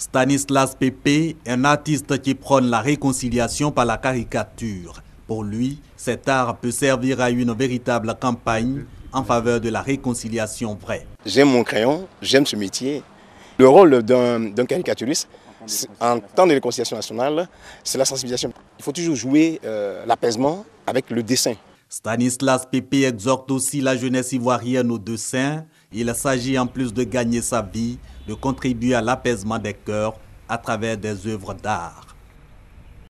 Stanislas est un artiste qui prône la réconciliation par la caricature. Pour lui, cet art peut servir à une véritable campagne en faveur de la réconciliation vraie. J'aime mon crayon, j'aime ce métier. Le rôle d'un caricaturiste en temps de réconciliation nationale, c'est la sensibilisation. Il faut toujours jouer euh, l'apaisement avec le dessin. Stanislas Pépé exhorte aussi la jeunesse ivoirienne au dessin il s'agit en plus de gagner sa vie, de contribuer à l'apaisement des cœurs à travers des œuvres d'art.